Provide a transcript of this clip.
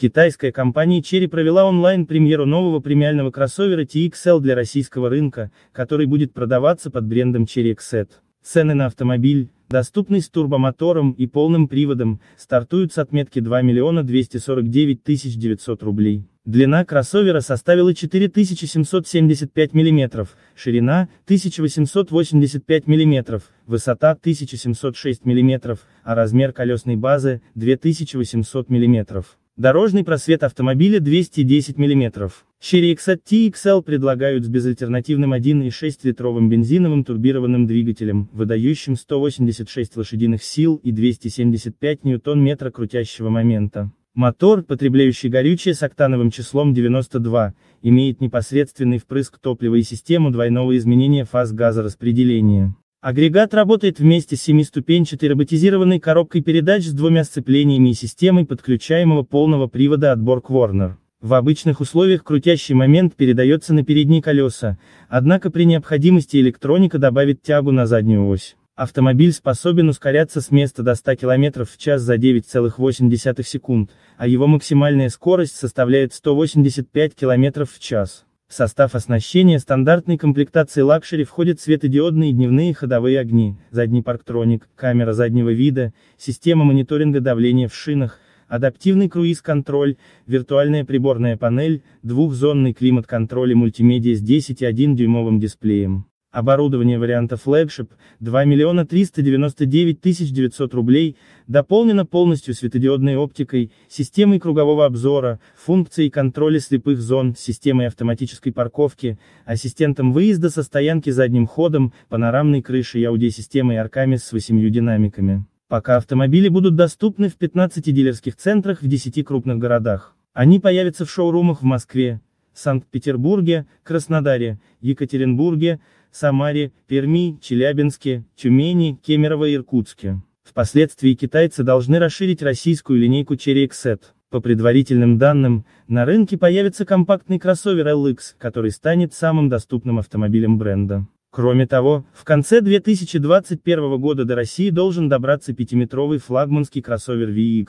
Китайская компания Cherry провела онлайн-премьеру нового премиального кроссовера TXL для российского рынка, который будет продаваться под брендом Cherry XZ. Цены на автомобиль, доступный с турбомотором и полным приводом, стартуют с отметки 2 миллиона 249 тысяч 900 рублей. Длина кроссовера составила 4775 мм, ширина 1885 мм, высота 1706 мм, а размер колесной базы 2800 мм. Дорожный просвет автомобиля 210 мм. Chery XT XL предлагают с безальтернативным 1,6 литровым бензиновым турбированным двигателем, выдающим 186 лошадиных сил и 275 ньютон-метра крутящего момента. Мотор, потребляющий горючее с октановым числом 92, имеет непосредственный впрыск топлива и систему двойного изменения фаз газораспределения. Агрегат работает вместе с семиступенчатой роботизированной коробкой передач с двумя сцеплениями и системой подключаемого полного привода от Borg В обычных условиях крутящий момент передается на передние колеса, однако при необходимости электроника добавит тягу на заднюю ось. Автомобиль способен ускоряться с места до 100 км в час за 9,8 секунд, а его максимальная скорость составляет 185 км в час. В состав оснащения стандартной комплектации лакшери входят светодиодные дневные ходовые огни, задний парктроник, камера заднего вида, система мониторинга давления в шинах, адаптивный круиз-контроль, виртуальная приборная панель, двухзонный климат-контроль и мультимедиа с 10,1 дюймовым дисплеем. Оборудование варианта флагшип 2 миллиона 399 тысяч 900 рублей, дополнено полностью светодиодной оптикой, системой кругового обзора, функцией контроля слепых зон, системой автоматической парковки, ассистентом выезда со стоянки задним ходом, панорамной крышей и аудиосистемой арками с 8 динамиками. Пока автомобили будут доступны в 15 дилерских центрах в 10 крупных городах. Они появятся в шоурумах в Москве, Санкт-Петербурге, Краснодаре, Екатеринбурге, Самаре, Перми, Челябинске, Тюмени, Кемерово и Иркутске. Впоследствии китайцы должны расширить российскую линейку Cherry XZ. По предварительным данным, на рынке появится компактный кроссовер LX, который станет самым доступным автомобилем бренда. Кроме того, в конце 2021 года до России должен добраться пятиметровый флагманский кроссовер VX.